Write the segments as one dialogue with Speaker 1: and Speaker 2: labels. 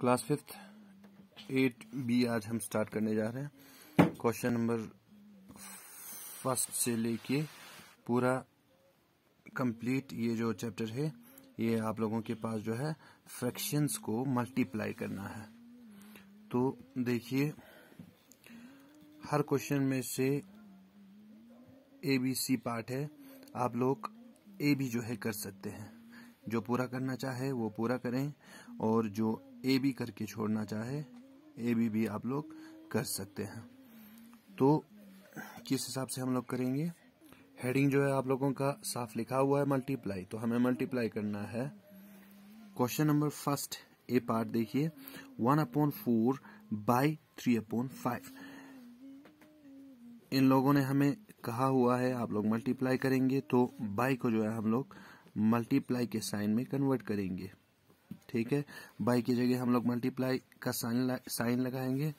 Speaker 1: class fifth eight B आज हम start करने जा रहे हैं क्वेश्चन नंबर फर्स्ट से लेके पूरा कंप्लीट ये जो चैप्टर है ये आप लोगों के पास जो है फ्रैक्शंस को मल्टीप्लाई करना है तो देखिए हर क्वेश्चन में से ए बी सी पार्ट है आप लोग ए भी जो है कर सकते हैं जो पूरा करना चाहे वो पूरा करें और जो ए बी करके छोड़ना चाहे ए बी भी आप लोग कर सकते हैं तो किस हिसाब से हम लोग करेंगे हेडिंग जो है आप लोगों का साफ लिखा हुआ है मल्टीप्लाई तो हमें मल्टीप्लाई करना है question number first A part देखिए one upon four by three upon five इन लोगों ने हमें कहा हुआ है आप लोग मल्टीप्लाई करेंगे तो बाई को जो है हम लोग मल्टीप्लाई के साइन में कन्वर्ट करेंगे ठीक है बाई की जगह हम लोग मल्टीप्लाई का साइन साइन लगाएंगे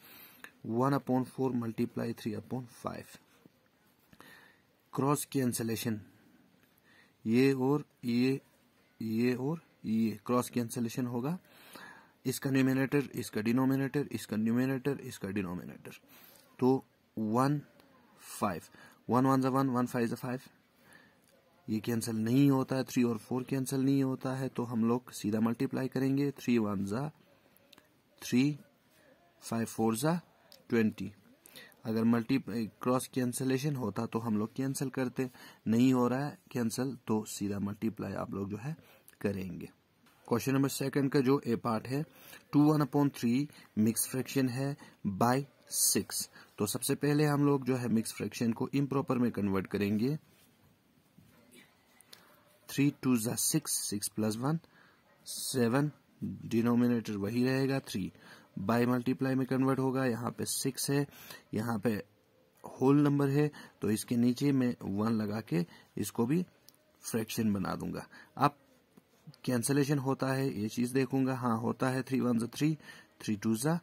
Speaker 1: one upon four multiply three upon five cross cancellation ये और ये ये और ये क्रॉस कैंसलेशन होगा इसका न्यूमिनेटर इसका डिनोमिनेटर इसका न्यूमिनेटर इसका डिनोमिनेटर तो वन फाइव वन वन जन वन वन फाइव ज फाइव ये कैंसिल नहीं होता है थ्री और फोर कैंसिल नहीं होता है तो हम लोग सीधा मल्टीप्लाई करेंगे थ्री वन ज़ा थ्री फाइव फोर ज़ा ट्वेंटी अगर मल्टी क्रॉस कैंसलेशन होता तो हम लोग कैंसिल करते नहीं हो रहा है कैंसिल तो सीधा मल्टीप्लाई आप लोग जो है करेंगे क्वेश्चन नंबर सेकंड का जो ए पार्ट है two one upon three mix fraction है बाय सिक्स तो सबसे पहले हम लोग जो है मिक्स फ्रैक्शन को इम्प्रॉपर में कन्वर्ट करेंगे थ्री टू ज six six plus one seven denominator वही रहेगा थ्री बाय मल्टीप्लाई में कन्वर्ट होगा यहाँ पे सिक्स है यहाँ पे होल नंबर है तो इसके नीचे मैं वन लगा के इसको भी फ्रैक्शन बना दूंगा अब कैंसलेशन होता है ये चीज देखूंगा हाँ होता है थ्री वन ज थ्री थ्री टू ज़ा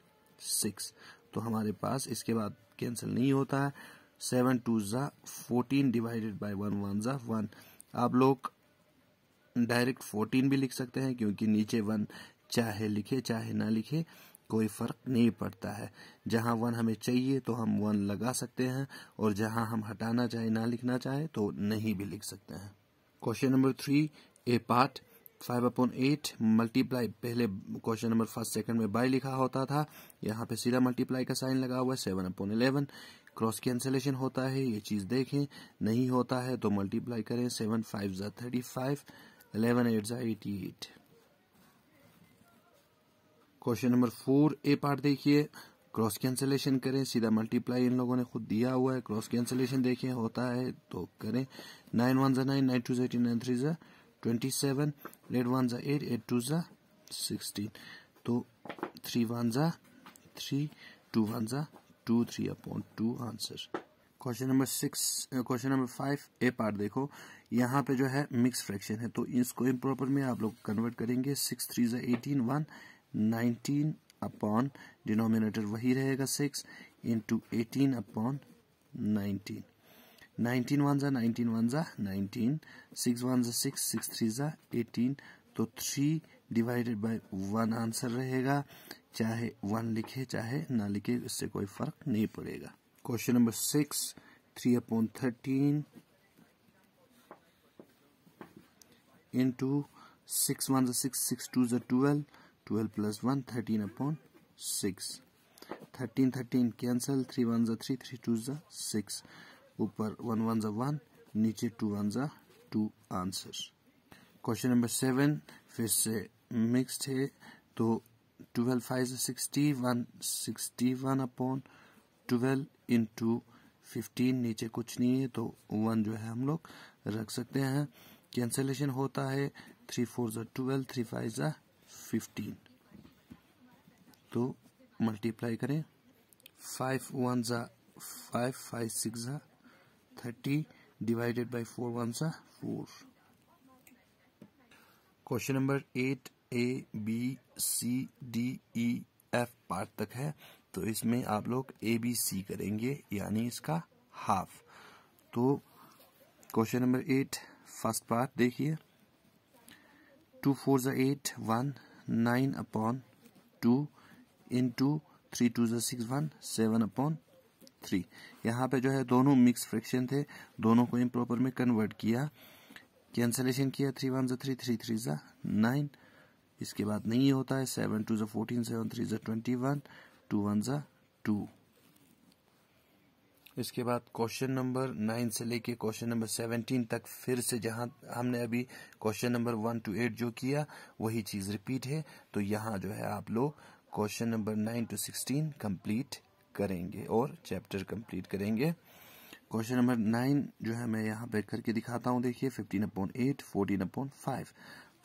Speaker 1: सिक्स तो हमारे पास इसके बाद कैंसिल नहीं होता है सेवन टू ज़ा fourteen divided by one one ज़ा वन आप लोग डायरेक्ट फोर्टीन भी लिख सकते हैं क्योंकि नीचे वन चाहे लिखे चाहे ना लिखे कोई फर्क नहीं पड़ता है जहां वन हमें चाहिए तो हम वन लगा सकते हैं और जहां हम हटाना चाहे ना लिखना चाहे तो नहीं भी लिख सकते हैं question number three A part five upon eight multiply पहले क्वेश्चन नंबर फर्स्ट सेकंड में बाई लिखा होता था यहाँ पे सीधा मल्टीप्लाई का साइन लगा हुआ है seven upon eleven cross cancellation होता है ये चीज देखें नहीं होता है तो मल्टीप्लाई करें सेवन फाइव जा thirty five 11 8 88 question number four A part देखिए क्रॉस कैंसलेशन करें सीधा मल्टीप्लाई इन लोगों ने खुद दिया हुआ है क्रॉस कैंसलेशन देखें होता है तो करें नाइन वन जा नाइन नाइन टू जी नाइन थ्री जा ट्वेंटी सेवन एट वन जा एट एट टू जा सिक्सटीन तो थ्री वन जा थ्री टू वन जा two three upon two answer question number six question number five A part देखो यहाँ पे जो है मिक्स फ्रैक्शन है तो इसको इम्प्रॉपर में आप लोग कन्वर्ट करेंगे सिक्स थ्री जो eighteen one nineteen upon denominator वही रहेगा six into eighteen upon nineteen nineteen one ज़ा नाइनटीन वन ज़ा नाइनटीन सिक्स वन ज़ा सिक्स सिक्स थ्री ज़ा एटीन तो three divided by one answer रहेगा चाहे वन लिखे चाहे ना लिखे इससे कोई फर्क नहीं पड़ेगा question number six three upon thirteen in two six one six six two जो twelve twelve plus one thirteen upon six thirteen thirteen cancel three one जो थ्री थ्री टू जो सिक्स ऊपर वन वन जो one नीचे two one जो two answer question number seven फिर से mixed है तो twelve five sixty one sixty one upon twelve into fifteen नीचे कुछ नहीं है तो वन जो है हम लोग रख सकते हैं कैंसलेशन होता है थ्री फोर ज़ा ट्वेल्व थ्री फाइव ज़ा फिफ्टीन तो मल्टीप्लाई करें फाइव वन ज़ा फाइव फाइव सिक्स ज़ा thirty divided by four one ज़ा four question number eight A B C D E F part तक है तो इसमें आप लोग ए बी सी करेंगे यानी इसका हाफ तो question number eight first part देखिए टू फोर ज eight one nine upon two in two three two six one seven upon three यहाँ पे जो है दोनों मिक्स फ्रैक्शन थे दोनों को इम्प्रॉपर में कन्वर्ट किया कैंसलेशन किया थ्री वन जो थ्री थ्री थ्री ज़ा नाइन इसके बाद नहीं होता है सेवन टू जो फोर्टीन सेवन थ्री जो ट्वेंटी वन टू वन जो टू इसके बाद क्वेश्चन नंबर नाइन से लेके क्वेश्चन नंबर सेवनटीन तक फिर से जहां हमने अभी question number one two eight जो किया वही चीज रिपीट है तो यहाँ जो है आप लोग question number nine two sixteen complete करेंगे और चैप्टर कंप्लीट करेंगे क्वेश्चन नंबर नाइन जो है मैं यहाँ पे करके दिखाता हूँ देखिए fifteen upon eight fourteen upon five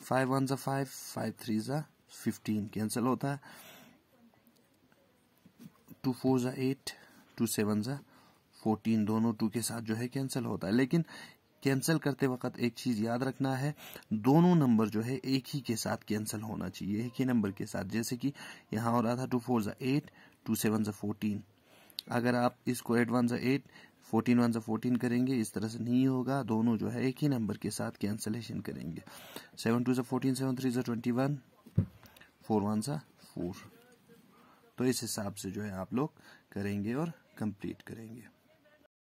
Speaker 1: five one ज़ा फाइव फाइव थ्री ज़ा फिफ्टीन कैंसिल होता है टू फोर ज़ा एट टू सेवन ज़ा फोर्टीन दोनों टू के साथ जो है कैंसिल होता है लेकिन कैंसिल करते वक्त एक चीज़ याद रखना है दोनों नंबर जो है एक ही के साथ कैंसिल होना चाहिए एक ही नंबर के साथ जैसे कि यहाँ हो रहा था टू फोर ज़ा एट टू सेवन ज़ा फोर्टीन अगर आप इसको एट वन ज़ा एट फोर्टीन वन सा फोर्टीन करेंगे इस तरह से नहीं होगा दोनों जो है एक ही नंबर के साथ कैंसलेशन करेंगे सेवन टू सा फोर्टीन सेवन थ्री सा ट्वेंटी वन फोर वन सा फोर तो इस हिसाब से जो है आप लोग करेंगे और कंप्लीट करेंगे